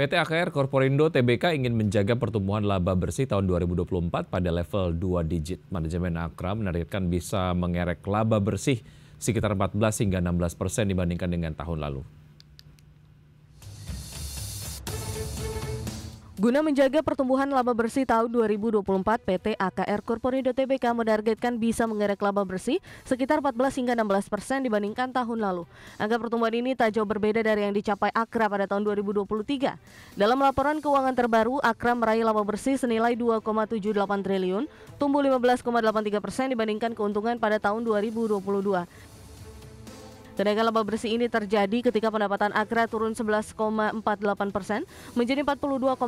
PT AKR Korporindo Tbk ingin menjaga pertumbuhan laba bersih tahun 2024 pada level 2 digit. Manajemen Akra menargetkan bisa mengerek laba bersih sekitar 14 hingga 16 persen dibandingkan dengan tahun lalu. Guna menjaga pertumbuhan laba bersih tahun 2024, PT AKR Korporindo TBK menargetkan bisa mengerek laba bersih sekitar 14 hingga 16 persen dibandingkan tahun lalu. Angka pertumbuhan ini tak jauh berbeda dari yang dicapai Akra pada tahun 2023. Dalam laporan keuangan terbaru, Akra meraih laba bersih senilai 2,78 triliun, tumbuh 15,83 persen dibandingkan keuntungan pada tahun 2022. Kenaikan laba bersih ini terjadi ketika pendapatan Agra turun 11,48 persen menjadi 42,08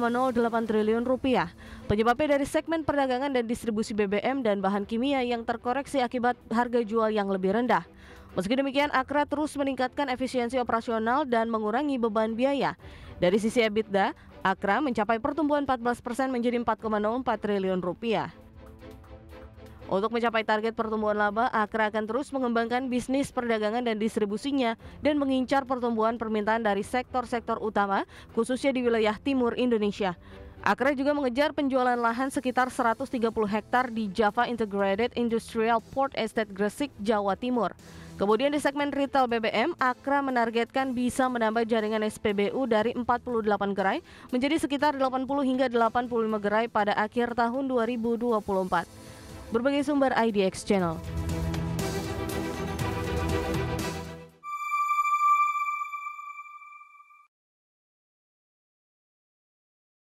triliun rupiah. Penyebabnya dari segmen perdagangan dan distribusi BBM dan bahan kimia yang terkoreksi akibat harga jual yang lebih rendah. Meski demikian, Akra terus meningkatkan efisiensi operasional dan mengurangi beban biaya. Dari sisi EBITDA, Akra mencapai pertumbuhan 14 persen menjadi 4,04 triliun rupiah. Untuk mencapai target pertumbuhan laba, Akra akan terus mengembangkan bisnis perdagangan dan distribusinya dan mengincar pertumbuhan permintaan dari sektor-sektor utama, khususnya di wilayah timur Indonesia. Akra juga mengejar penjualan lahan sekitar 130 hektar di Java Integrated Industrial Port Estate Gresik, Jawa Timur. Kemudian di segmen retail BBM, Akra menargetkan bisa menambah jaringan SPBU dari 48 gerai menjadi sekitar 80 hingga 85 gerai pada akhir tahun 2024. Berbagai sumber IDX Channel.